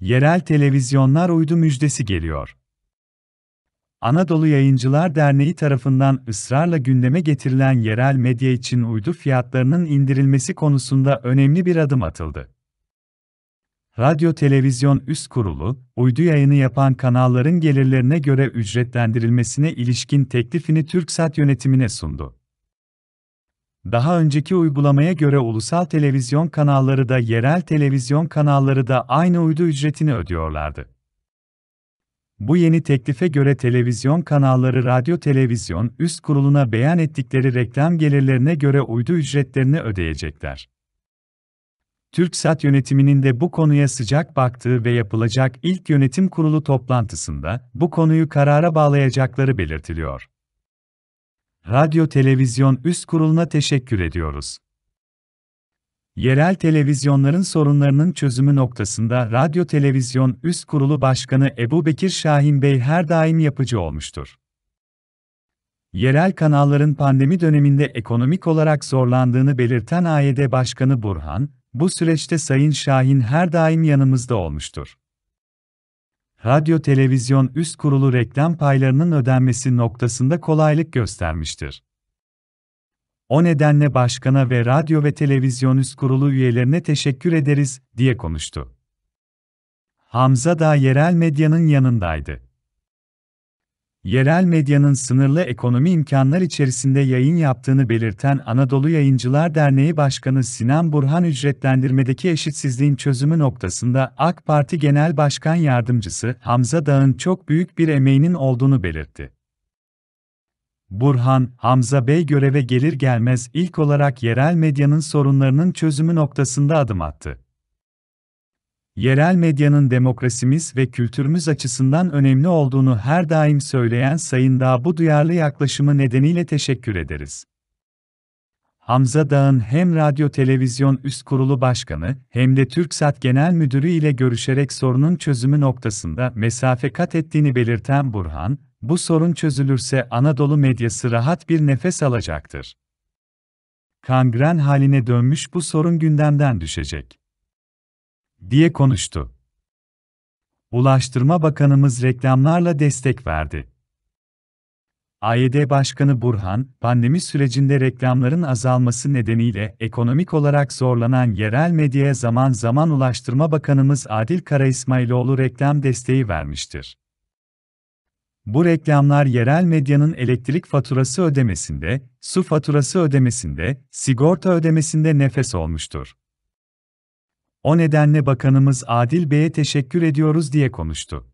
Yerel televizyonlar uydu müjdesi geliyor. Anadolu Yayıncılar Derneği tarafından ısrarla gündeme getirilen yerel medya için uydu fiyatlarının indirilmesi konusunda önemli bir adım atıldı. Radyo Televizyon Üst Kurulu, uydu yayını yapan kanalların gelirlerine göre ücretlendirilmesine ilişkin teklifini TürkSat yönetimine sundu. Daha önceki uygulamaya göre ulusal televizyon kanalları da yerel televizyon kanalları da aynı uydu ücretini ödüyorlardı. Bu yeni teklife göre televizyon kanalları radyo televizyon üst kuruluna beyan ettikleri reklam gelirlerine göre uydu ücretlerini ödeyecekler. TürkSat yönetiminin de bu konuya sıcak baktığı ve yapılacak ilk yönetim kurulu toplantısında bu konuyu karara bağlayacakları belirtiliyor. Radyo Televizyon Üst Kurulu'na teşekkür ediyoruz. Yerel televizyonların sorunlarının çözümü noktasında Radyo Televizyon Üst Kurulu Başkanı Ebu Bekir Şahin Bey her daim yapıcı olmuştur. Yerel kanalların pandemi döneminde ekonomik olarak zorlandığını belirten AYD Başkanı Burhan, bu süreçte Sayın Şahin her daim yanımızda olmuştur radyo televizyon üst kurulu reklam paylarının ödenmesi noktasında kolaylık göstermiştir. O nedenle başkana ve radyo ve televizyon üst kurulu üyelerine teşekkür ederiz, diye konuştu. Hamza da yerel medyanın yanındaydı yerel medyanın sınırlı ekonomi imkanlar içerisinde yayın yaptığını belirten Anadolu Yayıncılar Derneği Başkanı Sinan Burhan ücretlendirmedeki eşitsizliğin çözümü noktasında AK Parti Genel Başkan Yardımcısı Hamza Dağ'ın çok büyük bir emeğinin olduğunu belirtti. Burhan, Hamza Bey göreve gelir gelmez ilk olarak yerel medyanın sorunlarının çözümü noktasında adım attı yerel medyanın demokrasimiz ve kültürümüz açısından önemli olduğunu her daim söyleyen Sayın Dağ bu duyarlı yaklaşımı nedeniyle teşekkür ederiz. Hamza Dağ'ın hem Radyo Televizyon Üst Kurulu Başkanı hem de TürkSat Genel Müdürü ile görüşerek sorunun çözümü noktasında mesafe kat ettiğini belirten Burhan, bu sorun çözülürse Anadolu medyası rahat bir nefes alacaktır. Kangren haline dönmüş bu sorun gündemden düşecek diye konuştu. Ulaştırma Bakanımız reklamlarla destek verdi. AYD Başkanı Burhan, pandemi sürecinde reklamların azalması nedeniyle ekonomik olarak zorlanan yerel medyaya zaman zaman Ulaştırma Bakanımız Adil Kara İsmailoğlu reklam desteği vermiştir. Bu reklamlar yerel medyanın elektrik faturası ödemesinde, su faturası ödemesinde, sigorta ödemesinde nefes olmuştur. O nedenle Bakanımız Adil Bey'e teşekkür ediyoruz diye konuştu.